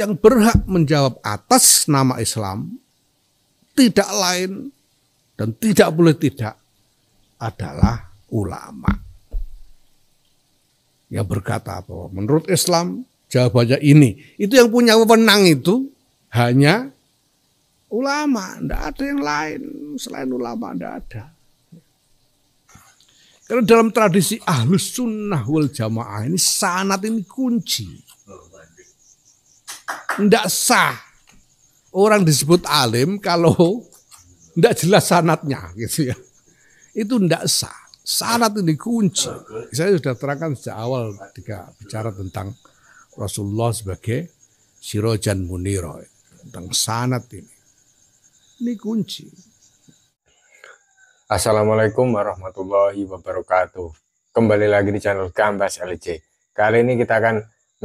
yang berhak menjawab atas nama Islam tidak lain dan tidak boleh tidak adalah ulama. Yang berkata bahwa menurut Islam jawabannya ini. Itu yang punya wewenang itu hanya ulama, tidak ada yang lain selain ulama, tidak ada. Karena dalam tradisi ahlus sunnah wal jamaah ini sanat ini kunci. Oh, ndak sah. Orang disebut alim kalau ndak jelas sanatnya gitu ya. Itu ndak sah. Sanat ini kunci. Saya sudah terangkan sejak awal ketika bicara tentang Rasulullah sebagai Sirojan Muniro. Tentang sanat ini. Ini kunci. Assalamualaikum warahmatullahi wabarakatuh. Kembali lagi di channel Gambas LJ. Kali ini kita akan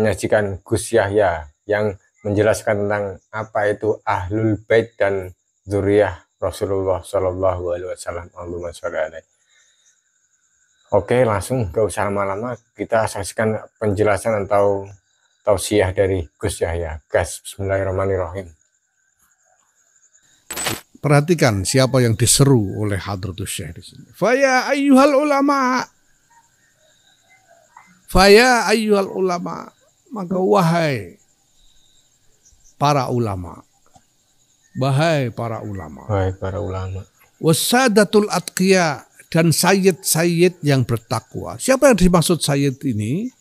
menyajikan Gus Yahya yang menjelaskan tentang apa itu ahlul bait dan zuriyah Rasulullah Shallallahu Alaihi Wasallam. Oke, langsung gak usah lama-lama kita saksikan penjelasan atau tausiah dari Gus Yahya. Gas, Bismillahirrahmanirrahim. Perhatikan siapa yang diseru oleh Hadratus Syekh di sini. Faya ayyuhal ulama. Faya ayyuhal ulama. Maka wahai para ulama. Bahai para ulama. Bahai para ulama. Wasadatul atqiya dan sayyid-sayyid yang bertakwa. Siapa yang dimaksud sayyid ini?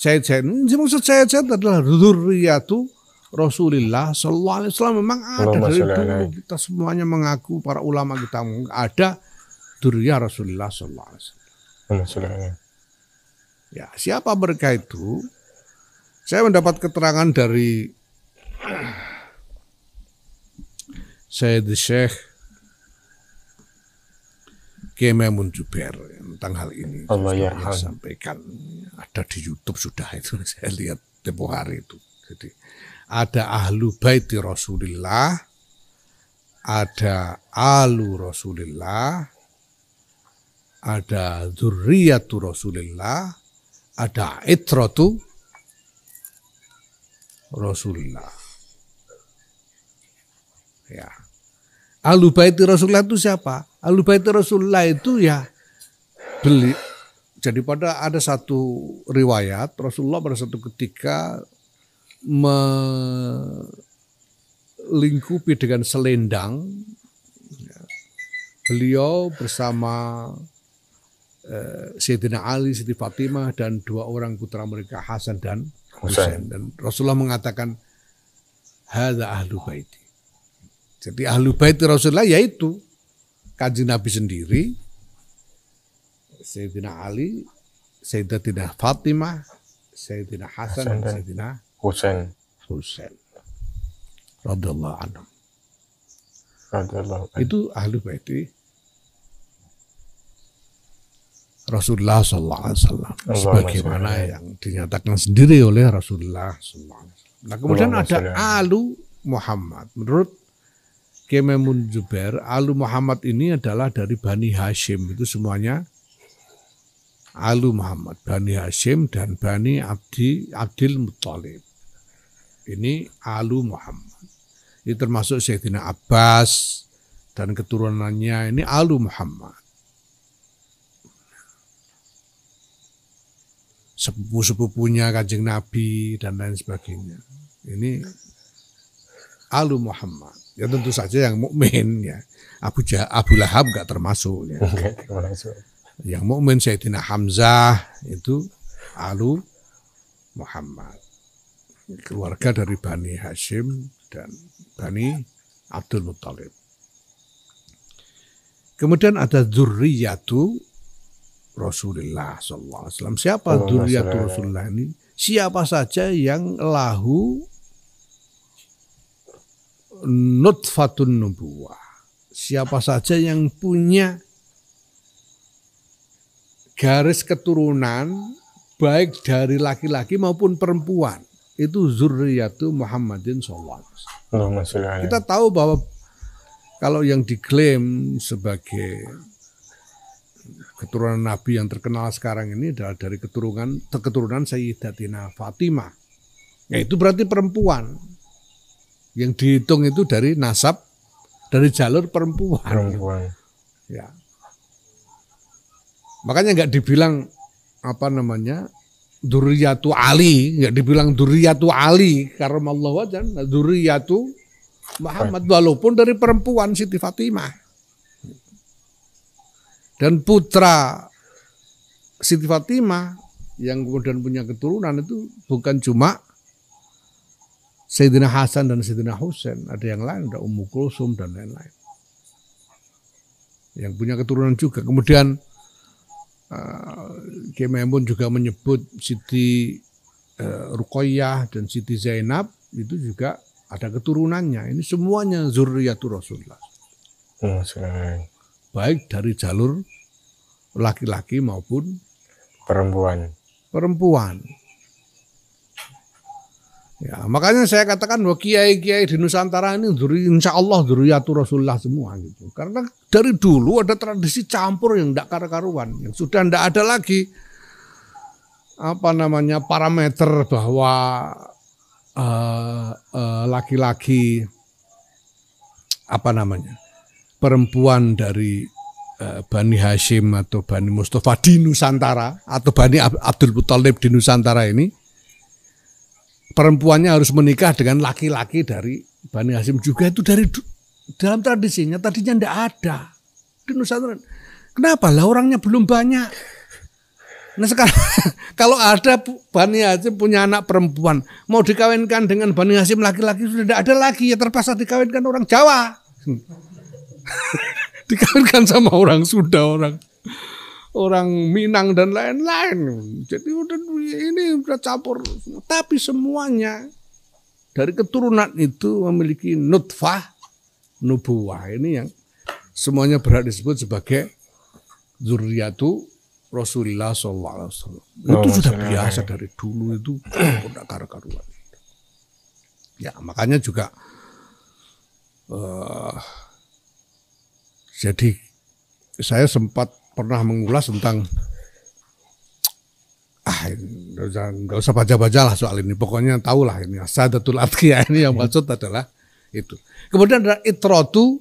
Sayyid-sayyid ini dimaksud sayyid-sayyid adalah dzurriyyatu Rasulullah Sallallahu Alaihi Wasallam memang ada dari dulu kita semuanya mengaku para ulama kita ada durya Rasulullah Sallallahu Alaihi Wasallam. Ya siapa mereka itu? Saya mendapat keterangan dari Saya di Sheikh Kemamun Jubair tentang hal ini Allah ya sampaikan ada di YouTube sudah itu saya lihat tempo hari itu jadi ada ahlu baiti Rasulullah ada alu Rasulullah ada zurriyatu Rasulullah ada itratu Rasulullah. Ya. Alu baiti Rasulullah itu siapa? Alu baiti Rasulullah itu ya beli. Jadi pada ada satu riwayat Rasulullah pada satu ketika melingkupi dengan selendang. Beliau bersama eh, Sayyidina Ali, Siti Fatimah dan dua orang putra mereka Hasan dan Husain. Dan Rasulullah mengatakan, "Hada ahlu jadi ahlu bait Rasulullah yaitu kanji Nabi sendiri, Sayyidina Ali, Sayyidatina Fatimah, Sayyidina Hasan, dan Sayyidina Husain. Husain. Radallahu anhu. Itu ahlu bait Rasulullah Sallallahu Alaihi Wasallam sebagaimana yang dinyatakan sendiri oleh Rasulullah Sallallahu Alaihi Wasallam. Nah kemudian ada alu Muhammad menurut Kememun Zubair, Alu Muhammad ini adalah dari Bani Hashim. Itu semuanya Alu Muhammad, Bani Hashim dan Bani Abdi, Abdil Muttalib. Ini Alu Muhammad. Ini termasuk Sayyidina Abbas dan keturunannya ini Alu Muhammad. Sepupu-sepupunya Kanjeng Nabi dan lain sebagainya. Ini Alu Muhammad. Ya tentu saja yang mukmin ya. Abu Jah Abu Lahab nggak termasuk ya. yang mukmin Sayyidina Hamzah itu Alu Muhammad. Keluarga dari Bani Hashim dan Bani Abdul Muttalib. Kemudian ada Zuriyatu Rasulullah sallallahu alaihi wasallam. Siapa oh, Zuriyatu Rasulullah ini? Siapa saja yang lahu nutfatun nubuwah. Siapa saja yang punya garis keturunan baik dari laki-laki maupun perempuan itu zuriyatu Muhammadin SAW. Kita tahu bahwa kalau yang diklaim sebagai keturunan Nabi yang terkenal sekarang ini adalah dari keturunan keturunan Sayyidatina Fatimah. Ya itu berarti perempuan. Yang dihitung itu dari nasab, dari jalur perempuan. Perempuan. Ya. Makanya nggak dibilang apa namanya duriyatu Ali, nggak dibilang duriyatu Ali karena Allah wajan, duriyatu Muhammad walaupun dari perempuan Siti Fatimah. Dan putra Siti Fatimah yang kemudian punya keturunan itu bukan cuma Sayyidina Hasan dan Sayyidina Husain, ada yang lain, ada Ummu Kulsum dan lain-lain. Yang punya keturunan juga. Kemudian uh, eh, pun juga menyebut Siti uh, Ruqayyah dan Siti Zainab itu juga ada keturunannya. Ini semuanya zuriatul Rasulullah. Oh, Baik dari jalur laki-laki maupun perempuan. Perempuan. Ya, makanya saya katakan bahwa kiai-kiai di Nusantara ini duri, insya Allah duriatur Rasulullah semua gitu. Karena dari dulu ada tradisi campur yang tidak karu-karuan, yang sudah tidak ada lagi apa namanya parameter bahwa eh, eh, laki-laki uh, uh, apa namanya perempuan dari eh, Bani Hashim atau Bani Mustafa di Nusantara atau Bani Abdul Muthalib di Nusantara ini perempuannya harus menikah dengan laki-laki dari Bani Hasim juga itu dari dalam tradisinya tadinya tidak ada di Nusantara. Kenapa lah orangnya belum banyak? Nah sekarang kalau ada Bani Hasim punya anak perempuan mau dikawinkan dengan Bani Hasim laki-laki sudah tidak ada lagi ya terpaksa dikawinkan orang Jawa. dikawinkan sama orang Sunda orang orang Minang dan lain-lain. Jadi udah ini udah campur. Tapi semuanya dari keturunan itu memiliki nutfah nubuah. Ini yang semuanya berhak disebut sebagai zuriatu Rasulullah Sallallahu Alaihi Wasallam. Oh, itu sudah biasa dari dulu itu tidak karu-karuan. Ya makanya juga uh, jadi saya sempat pernah mengulas tentang ah nggak usah baca-baca lah soal ini pokoknya tahu lah ini asadatul atqiya ini yang hmm. maksud adalah itu kemudian ada itrotu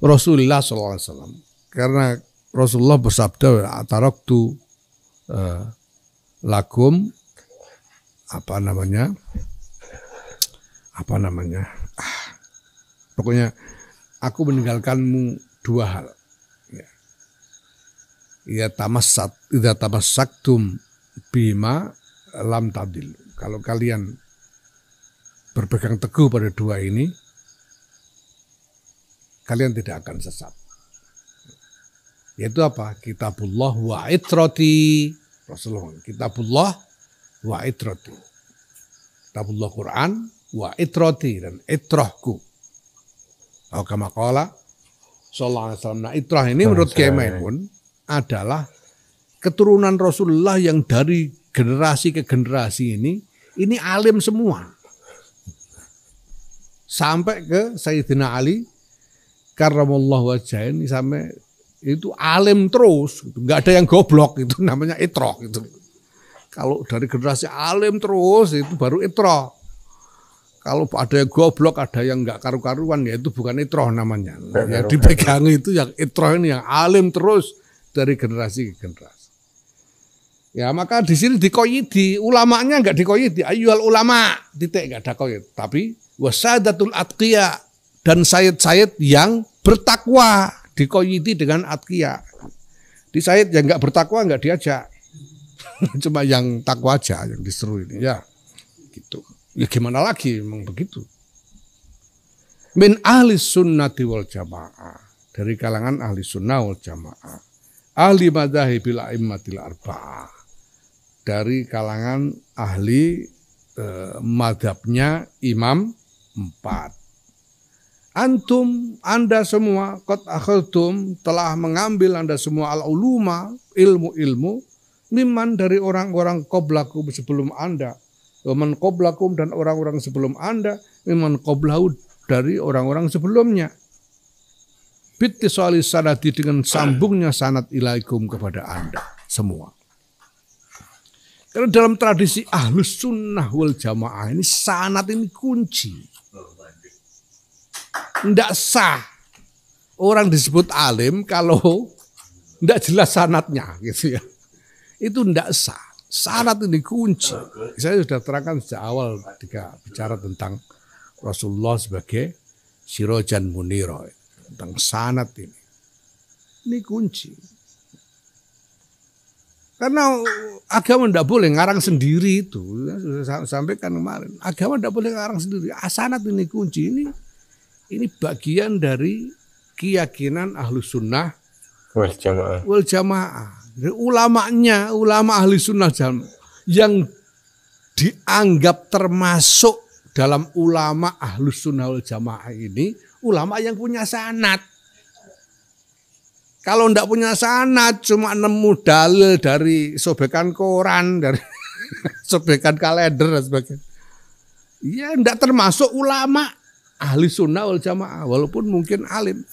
Rasulullah SAW karena Rasulullah bersabda ataraktu eh, lakum apa namanya apa namanya ah, pokoknya aku meninggalkanmu dua hal ya tamassat tamas saktum bima lam tadil. Kalau kalian berpegang teguh pada dua ini, kalian tidak akan sesat. Yaitu apa? Kitabullah wa itrati. Rasulullah, kitabullah wa itrati. Kitabullah Quran wa itrati dan itrohku. Atau kama qala sallallahu alaihi wasallam. Nah, itrah ini menurut Kemen pun adalah keturunan Rasulullah yang dari generasi ke generasi ini ini alim semua. Sampai ke Sayyidina Ali karramallahu wajah ini sampai itu alim terus, gitu. nggak ada yang goblok itu namanya itrok itu. Kalau dari generasi alim terus itu baru itrok. Kalau ada yang goblok, ada yang nggak karu-karuan, ya itu bukan itroh namanya. Ya, dipegang itu yang itroh ini yang alim terus dari generasi ke generasi. Ya maka di sini dikoyidi, ulamanya nggak dikoyidi, ayual ulama, titik nggak ada koyid. Tapi wasadatul atqiya dan sayyid-sayyid yang bertakwa dikoyidi dengan atqiya. Di sayyid yang nggak bertakwa nggak diajak, cuma yang takwa aja yang diseru ini ya gitu. Ya gimana lagi memang begitu. Min ahli sunnati wal jamaah dari kalangan ahli sunnah wal jamaah ahli madhahibil a'immatil arba'ah dari kalangan ahli eh, madhabnya imam empat. Antum, anda semua, kot akhirtum telah mengambil anda semua al-uluma, ilmu-ilmu, miman dari orang-orang koblakum sebelum anda. Waman koblakum dan orang-orang sebelum anda, miman koblahu dari orang-orang sebelumnya bitisali sanadi dengan sambungnya sanad ilaikum kepada Anda semua. Karena dalam tradisi ahlus sunnah wal jamaah ini sanat ini kunci. Tidak sah orang disebut alim kalau tidak jelas sanatnya gitu ya. Itu tidak sah. Sanat ini kunci. Saya sudah terangkan sejak awal ketika bicara tentang Rasulullah sebagai sirojan muniro tentang sanat ini. Ini kunci. Karena agama tidak boleh ngarang sendiri itu. Sudah sampaikan kemarin. Agama tidak boleh ngarang sendiri. Asanat ah, ini kunci. Ini ini bagian dari keyakinan ahlu sunnah wal jamaah. Wal jamaah. Ulamanya, ulama ahli sunnah jamaah. Yang dianggap termasuk dalam ulama ahlu sunnah wal jamaah ini ulama yang punya sanat. Kalau ndak punya sanat cuma nemu dalil dari sobekan koran, dari sobekan kalender dan sebagainya. Ya ndak termasuk ulama ahli sunnah wal jamaah walaupun mungkin alim.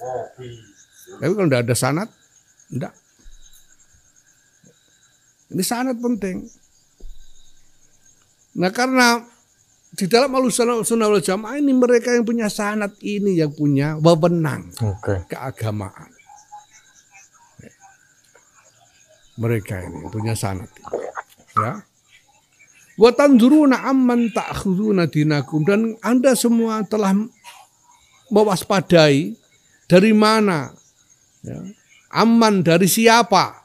Tapi kalau ndak ada sanat, ndak. Ini sanat penting. Nah karena di dalam sunnah jamaah ini mereka yang punya sanat ini yang punya wewenang okay. keagamaan mereka ini punya sanat ya wa tanzuruna aman ta'khuduna dinakum dan anda semua telah mewaspadai dari mana ya. aman dari siapa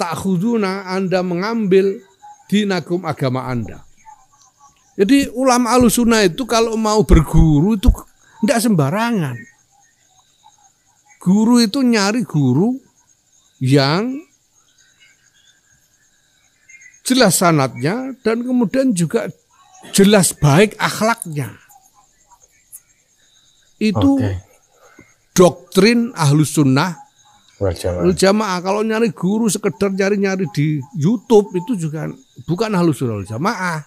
ta'khuduna anda mengambil dinakum agama anda jadi ulama alusuna itu kalau mau berguru itu tidak sembarangan. Guru itu nyari guru yang jelas sanatnya dan kemudian juga jelas baik akhlaknya. Itu okay. doktrin ahlus sunnah jamaah. Kalau nyari guru sekedar nyari-nyari di YouTube itu juga bukan ahlus sunnah jamaah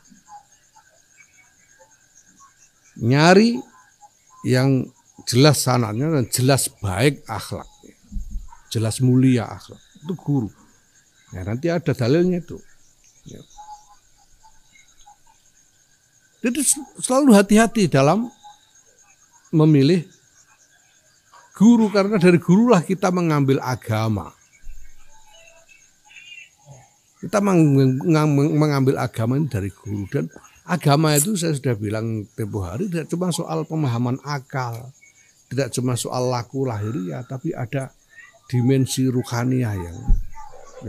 nyari yang jelas sananya dan jelas baik akhlaknya. Jelas mulia akhlak. Itu guru. Ya, nanti ada dalilnya itu. Ya. Jadi selalu hati-hati dalam memilih guru karena dari gurulah kita mengambil agama. Kita mengambil agama ini dari guru dan Agama itu saya sudah bilang tempo hari tidak cuma soal pemahaman akal, tidak cuma soal laku lahiriah, tapi ada dimensi ruhaniah yang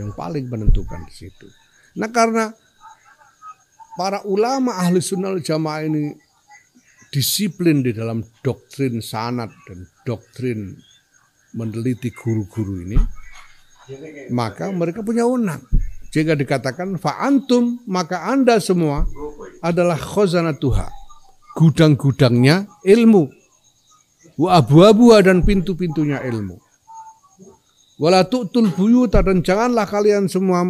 yang paling menentukan di situ. Nah karena para ulama ahli sunnah jamaah ini disiplin di dalam doktrin sanat dan doktrin meneliti guru-guru ini, maka mereka punya unang. Jika dikatakan fa'antum, maka Anda semua adalah khazanah Tuhan, Gudang-gudangnya ilmu. Wa abu abu dan pintu-pintunya ilmu. Wala tu'tul buyuta dan janganlah kalian semua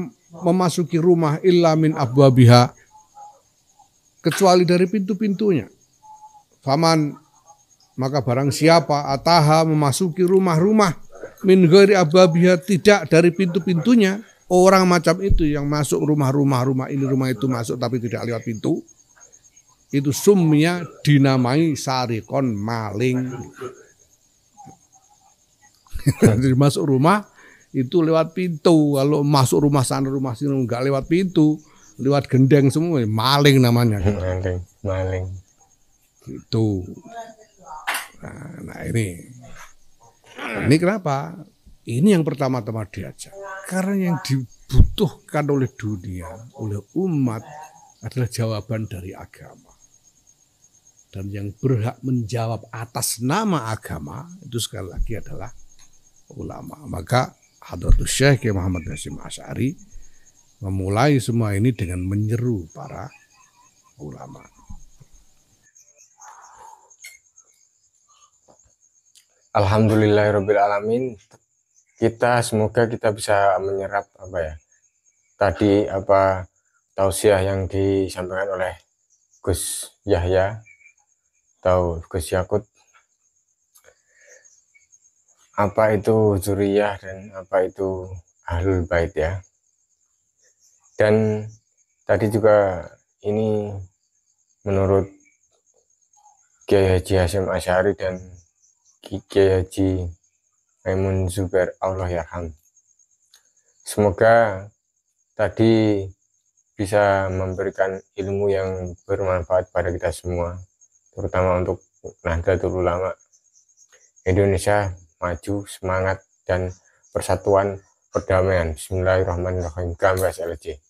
memasuki rumah illa min abiha, kecuali dari pintu-pintunya. Faman maka barang siapa ataha memasuki rumah-rumah min ghairi abiha, tidak dari pintu-pintunya Orang macam itu yang masuk rumah-rumah rumah ini rumah itu masuk tapi tidak lewat pintu. Itu sumnya dinamai sarikon maling. Jadi masuk rumah itu lewat pintu. Kalau masuk rumah sana rumah sini nggak lewat pintu, lewat gendeng semua maling namanya. Maling, maling. itu Nah, nah ini. Ini kenapa? Ini yang pertama-tama diajak. Karena yang dibutuhkan oleh dunia, oleh umat adalah jawaban dari agama. Dan yang berhak menjawab atas nama agama itu sekali lagi adalah ulama. Maka Hadratus Syekh Muhammad Nasim Asy'ari memulai semua ini dengan menyeru para ulama. Alhamdulillahirrahmanirrahim kita semoga kita bisa menyerap apa ya tadi apa tausiah yang disampaikan oleh Gus Yahya atau Gus Yakut apa itu zuriyah dan apa itu ahlul bait ya dan tadi juga ini menurut Kiai Haji Hasyim Asyari dan Kiai Haji Maimun Zubair Allah Yarham. Semoga tadi bisa memberikan ilmu yang bermanfaat pada kita semua, terutama untuk Nahdlatul Ulama. Indonesia maju, semangat, dan persatuan perdamaian. Bismillahirrahmanirrahim. Kambas